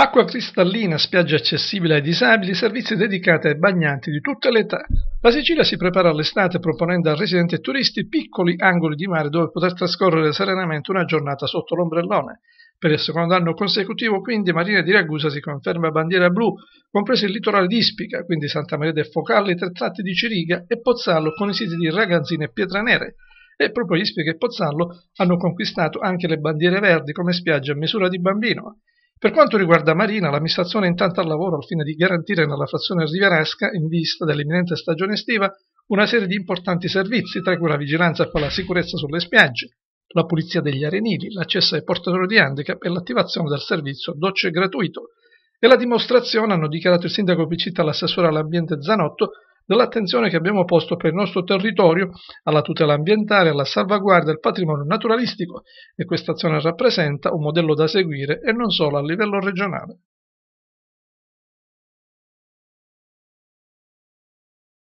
Acqua cristallina, spiaggia accessibile ai disabili, servizi dedicati ai bagnanti di tutte le età. La Sicilia si prepara all'estate proponendo a residenti e turisti piccoli angoli di mare dove poter trascorrere serenamente una giornata sotto l'ombrellone. Per il secondo anno consecutivo, quindi, Marina di Ragusa si conferma bandiera blu, compreso il litorale di Ispica, quindi Santa Maria del i tre tratti di Ciriga e Pozzallo con i siti di Ragazzine e Pietranere. E proprio Ispica e Pozzallo hanno conquistato anche le bandiere verdi come spiagge a misura di bambino. Per quanto riguarda Marina, l'amministrazione è intanto al lavoro al fine di garantire nella frazione rivieresca, in vista dell'imminente stagione estiva, una serie di importanti servizi, tra cui la vigilanza per la sicurezza sulle spiagge, la pulizia degli arenili, l'accesso ai portatori di handicap e l'attivazione del servizio docce gratuito. E la dimostrazione, hanno dichiarato il sindaco Piccitta e l'assessore all'ambiente Zanotto, dell'attenzione che abbiamo posto per il nostro territorio alla tutela ambientale, alla salvaguardia del patrimonio naturalistico e questa azione rappresenta un modello da seguire e non solo a livello regionale.